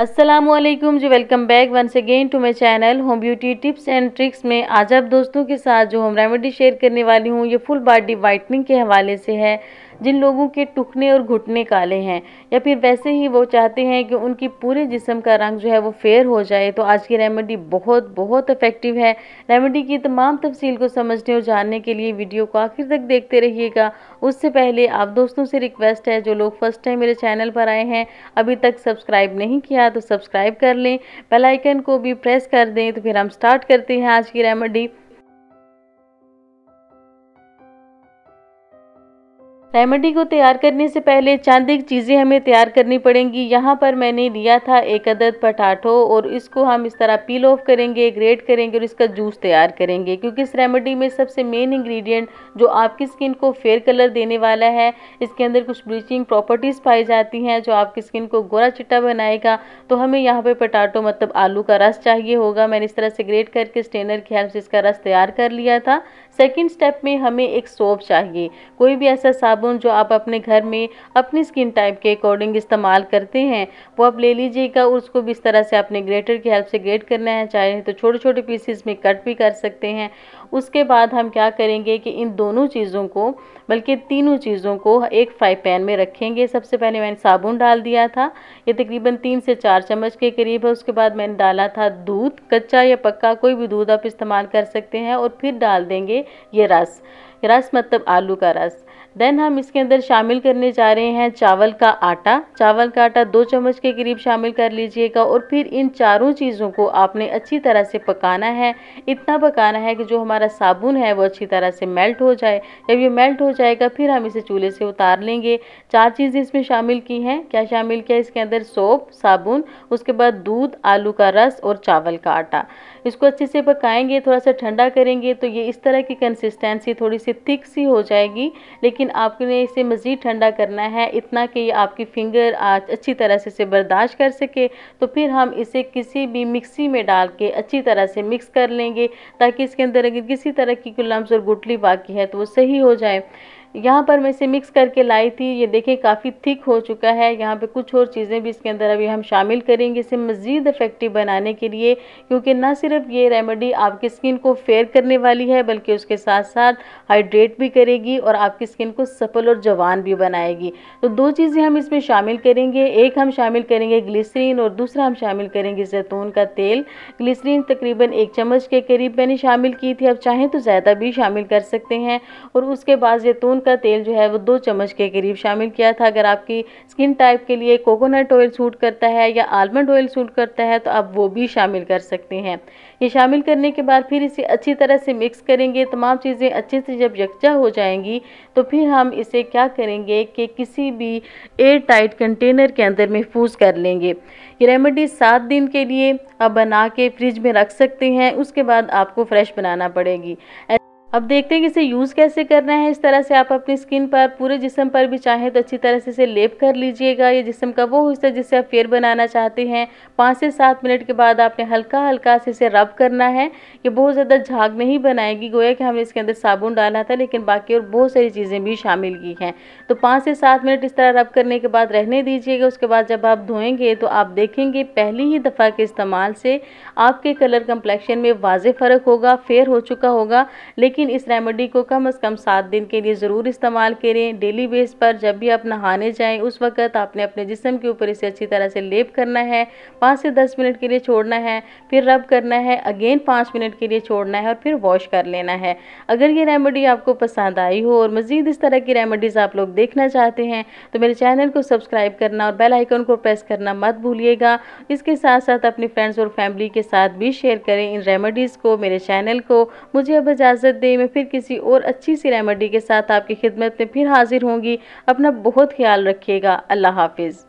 Aslam ji welcome back once again to my channel home beauty tips and tricks में आज आप दोस्तों के साथ जो होम रेमेडी शेयर करने वाली हूँ ये फुल बॉडी वाइटनिंग के हवाले से है जिन लोगों के टुकने और घुटने काले हैं या फिर वैसे ही वो चाहते हैं कि उनकी पूरे जिसम का रंग जो है वो फेयर हो जाए तो आज की रेमेडी बहुत बहुत इफेक्टिव है रेमेडी की तमाम तफसील को समझने और जानने के लिए वीडियो को आखिर तक देखते रहिएगा उससे पहले आप दोस्तों से रिक्वेस्ट है जो लोग फर्स्ट टाइम मेरे चैनल पर आए हैं अभी तक सब्सक्राइब नहीं किया तो सब्सक्राइब कर लें बेलाइकन को भी प्रेस कर दें तो फिर हम स्टार्ट करते हैं आज की रेमेडी रेमेडी को तैयार करने से पहले चांद एक चीज़ें हमें तैयार करनी पड़ेंगी यहाँ पर मैंने लिया था एक अदद पटाठो और इसको हम इस तरह पील ऑफ करेंगे ग्रेट करेंगे और इसका जूस तैयार करेंगे क्योंकि इस रेमेडी में सबसे मेन इंग्रेडिएंट जो आपकी स्किन को फेयर कलर देने वाला है इसके अंदर कुछ ब्लीचिंग प्रॉपर्टीज़ पाई जाती हैं जो आपकी स्किन को गोरा चिट्टा बनाएगा तो हमें यहाँ पर पटाटो मतलब आलू का रस चाहिए होगा मैंने इस तरह से ग्रेट करके स्टेनर के हेल्प से इसका रस तैयार कर लिया था सेकेंड स्टेप में हमें एक सोप चाहिए कोई भी ऐसा साफ साबुन जो आप अपने घर में अपनी स्किन टाइप के अकॉर्डिंग इस्तेमाल करते हैं वो आप ले लीजिएगा उसको भी इस तरह से आपने ग्रेटर की हेल्प से ग्रेट करना है चाहे तो छोटे छोटे पीसेस में कट भी कर सकते हैं उसके बाद हम क्या करेंगे कि इन दोनों चीज़ों को बल्कि तीनों चीज़ों को एक फ्राई पैन में रखेंगे सबसे पहले मैंने साबुन डाल दिया था ये तकरीबन तीन से चार चम्मच के करीब है उसके बाद मैंने डाला था दूध कच्चा या पक्का कोई भी दूध आप इस्तेमाल कर सकते हैं और फिर डाल देंगे ये रस रस मतलब आलू का रस देन हम इसके अंदर शामिल करने जा रहे हैं चावल का आटा चावल का आटा दो चम्मच के करीब शामिल कर लीजिएगा और फिर इन चारों चीज़ों को आपने अच्छी तरह से पकाना है इतना पकाना है कि जो हमारा साबुन है वो अच्छी तरह से मेल्ट हो जाए जब ये मेल्ट हो जाएगा फिर हम इसे चूल्हे से उतार लेंगे चार चीज़ें इसमें शामिल की हैं क्या शामिल किया इसके अंदर सोप साबुन उसके बाद दूध आलू का रस और चावल का आटा इसको अच्छे से पकाएंगे थोड़ा सा ठंडा करेंगे तो ये इस तरह की कंसिस्टेंसी थोड़ी सी थिक सी हो जाएगी लेकिन लेकिन आपने इसे मज़ीद ठंडा करना है इतना कि आपकी फिंगर आज अच्छी तरह से इसे बर्दाश्त कर सके तो फिर हम इसे किसी भी मिक्सी में डाल के अच्छी तरह से मिक्स कर लेंगे ताकि इसके अंदर अगर किसी तरह की कोई और गुटली बाकी है तो वो सही हो जाए यहाँ पर मैं इसे मिक्स करके लाई थी ये देखें काफ़ी थिक हो चुका है यहाँ पे कुछ और चीज़ें भी इसके अंदर अभी हम शामिल करेंगे इसे मज़ीद इफ़ेक्टिव बनाने के लिए क्योंकि ना सिर्फ ये रेमेडी आपकी स्किन को फेयर करने वाली है बल्कि उसके साथ साथ हाइड्रेट भी करेगी और आपकी स्किन को सफल और जवान भी बनाएगी तो दो चीज़ें हम इसमें शामिल करेंगे एक हम शामिल करेंगे ग्लिसरीन और दूसरा हम शामिल करेंगे जैतून का तेल ग्लिसरीन तकरीबन एक चम्मच के करीब मैंने शामिल की थी अब चाहें तो ज़्यादा भी शामिल कर सकते हैं और उसके बाद जैतून जैतून का तेल जो है वो दो चम्मच के करीब शामिल किया था अगर आपकी स्किन टाइप के लिए कोकोनट ऑयल सूट करता है या आलमंड ऑयल सूट करता है तो आप वो भी शामिल कर सकते हैं ये शामिल करने के बाद फिर इसे अच्छी तरह से मिक्स करेंगे तमाम चीज़ें अच्छे से जब यकजा हो जाएंगी तो फिर हम इसे क्या करेंगे कि किसी भी एयर टाइट कंटेनर के अंदर महफूज कर लेंगे ये रेमेडी सात दिन के लिए आप बना के फ्रिज में रख सकते हैं उसके बाद आपको फ्रेश बनाना पड़ेगी अब देखते हैं कि इसे यूज़ कैसे करना है इस तरह से आप अपनी स्किन पर पूरे जिसम पर भी चाहें तो अच्छी तरह से इसे लेप कर लीजिएगा ये जिसम का वो हिस्सा जिससे आप फेयर बनाना चाहते हैं पाँच से सात मिनट के बाद आपने हल्का हल्का से इसे रब करना है ये बहुत ज़्यादा झाग नहीं बनाएगी गोया कि हमने इसके अंदर साबुन डाला था लेकिन बाकी और बहुत सारी चीज़ें भी शामिल की हैं तो पाँच से सात मिनट इस तरह रब करने के बाद रहने दीजिएगा उसके बाद जब आप धोएंगे तो आप देखेंगे पहली ही दफ़ा के इस्तेमाल से आपके कलर कंप्लेक्शन में वाज फ़र्क होगा फेयर हो चुका होगा लेकिन लेकिन इस रेमेडी को कम अज़ कम सात दिन के लिए ज़रूर इस्तेमाल करें डेली बेस पर जब भी आप नहाने जाएं उस वक्त आपने अपने जिसम के ऊपर इसे अच्छी तरह से लेप करना है पाँच से दस मिनट के लिए छोड़ना है फिर रब करना है अगेन पाँच मिनट के लिए छोड़ना है और फिर वॉश कर लेना है अगर ये रेमेडी आपको पसंद आई हो और मज़ीद इस तरह की रेमेडीज़ आप लोग देखना चाहते हैं तो मेरे चैनल को सब्सक्राइब करना और बेल आइकन को प्रेस करना मत भूलिएगा इसके साथ साथ अपने फ्रेंड्स और फैमिली के साथ भी शेयर करें इन रेमेडीज़ को मेरे चैनल को मुझे अब इजाज़त दें हफ्ते में फिर किसी और अच्छी सी रेमेडी के साथ आपकी खिदमत में फिर हाजिर होंगी अपना बहुत ख्याल रखिएगा अल्लाह हाफिज़